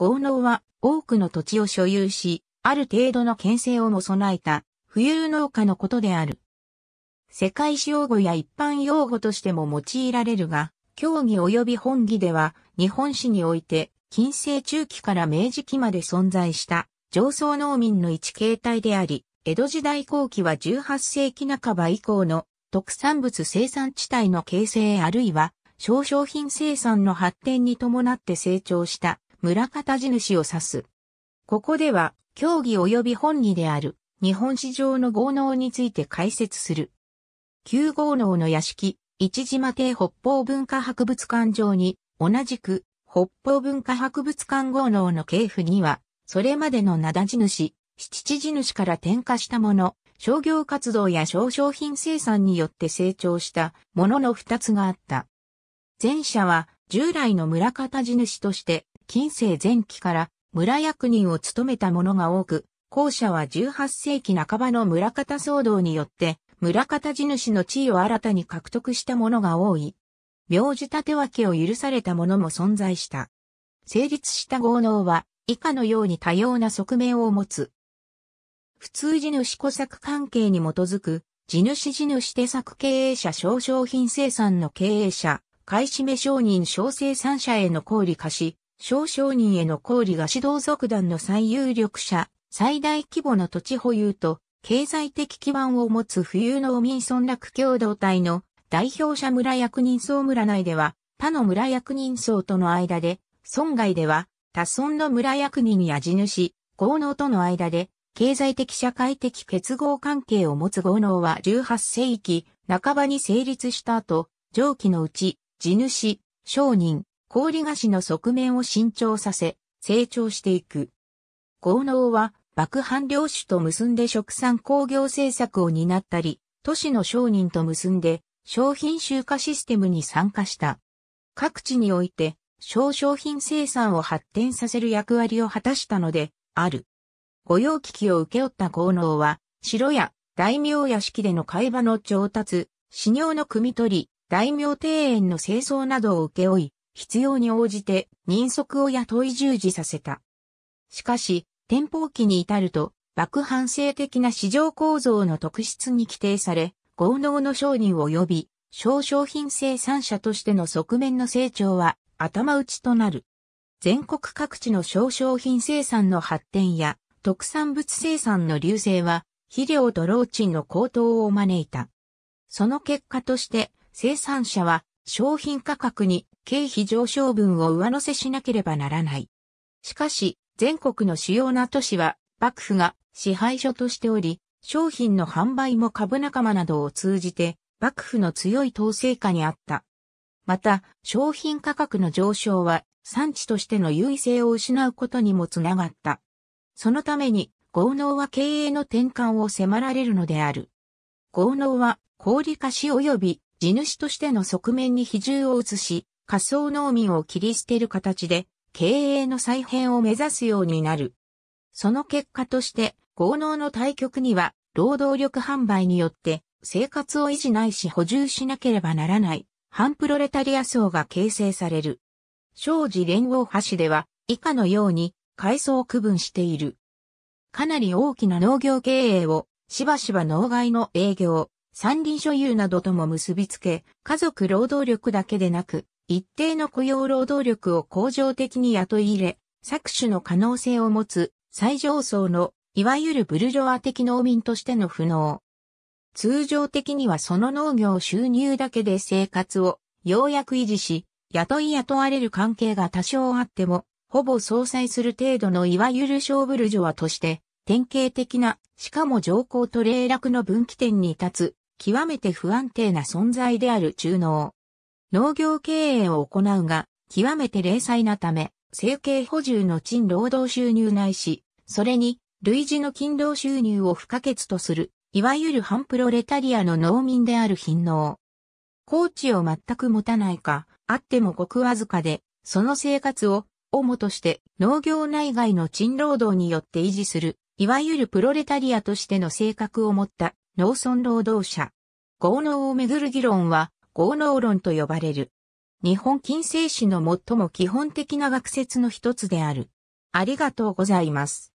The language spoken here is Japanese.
豪農は多くの土地を所有し、ある程度の牽制をも備えた富裕農家のことである。世界史用語や一般用語としても用いられるが、競技及び本義では日本史において近世中期から明治期まで存在した上層農民の一形態であり、江戸時代後期は18世紀半ば以降の特産物生産地帯の形成あるいは商商品生産の発展に伴って成長した村方地主を指す。ここでは、教義及び本義である、日本史上の豪農について解説する。旧豪農の屋敷、一島邸北方文化博物館上に、同じく、北方文化博物館豪農の系譜には、それまでの名だ地主、七地主から転化したもの、商業活動や商商品生産によって成長したものの二つがあった。前者は従来の村方地主として近世前期から村役人を務めた者が多く、後者は18世紀半ばの村方騒動によって、村方地主の地位を新たに獲得した者が多い。名字立て分けを許された者も存在した。成立した豪農は、以下のように多様な側面を持つ。普通地主小作関係に基づく、地主地主手作経営者小商品生産の経営者、買い占め商人小生産者への小売貸し、小商人への抗議が指導族団の最有力者、最大規模の土地保有と、経済的基盤を持つ富裕農民村落共同体の代表者村役人層村内では、他の村役人層との間で、村外では、他村の村役人や地主、豪農との間で、経済的社会的結合関係を持つ豪農は18世紀半ばに成立した後、上記のうち、地主、商人、氷菓子の側面を伸長させ、成長していく。豪農は、爆藩領主と結んで食産工業政策を担ったり、都市の商人と結んで、商品集荷システムに参加した。各地において、小商品生産を発展させる役割を果たしたので、ある。御用聞きを受け負った豪農は、城や大名屋敷での会話の調達、資尿の汲み取り、大名庭園の清掃などを請け負い、必要に応じて人足を雇い従事させた。しかし、天保期に至ると、爆藩性的な市場構造の特質に規定され、豪農の商人を及び、小商品生産者としての側面の成長は頭打ちとなる。全国各地の小商品生産の発展や特産物生産の流星は肥料と労賃の高騰を招いた。その結果として生産者は商品価格に経費上昇分を上乗せしなければならない。しかし、全国の主要な都市は、幕府が支配所としており、商品の販売も株仲間などを通じて、幕府の強い統制下にあった。また、商品価格の上昇は、産地としての優位性を失うことにもつながった。そのために、豪農は経営の転換を迫られるのである。豪農は、小売貸し及び地主としての側面に比重を移し、仮想農民を切り捨てる形で、経営の再編を目指すようになる。その結果として、豪農の対局には、労働力販売によって、生活を維持ないし補充しなければならない、反プロレタリア層が形成される。商事連合橋では、以下のように、階層を区分している。かなり大きな農業経営を、しばしば農外の営業、山林所有などとも結びつけ、家族労働力だけでなく、一定の雇用労働力を恒常的に雇い入れ、搾取の可能性を持つ最上層の、いわゆるブルジョア的農民としての不能。通常的にはその農業収入だけで生活をようやく維持し、雇い雇われる関係が多少あっても、ほぼ相殺する程度のいわゆる小ブルジョアとして、典型的な、しかも上皇と霊落の分岐点に立つ、極めて不安定な存在である中脳。農業経営を行うが、極めて零細なため、生計補充の賃労働収入ないし、それに、類似の勤労収入を不可欠とする、いわゆる反プロレタリアの農民である貧農。高知を全く持たないか、あってもごくわずかで、その生活を、主として農業内外の賃労働によって維持する、いわゆるプロレタリアとしての性格を持った農村労働者。合農をめぐる議論は、合能論と呼ばれる。日本近世史の最も基本的な学説の一つである。ありがとうございます。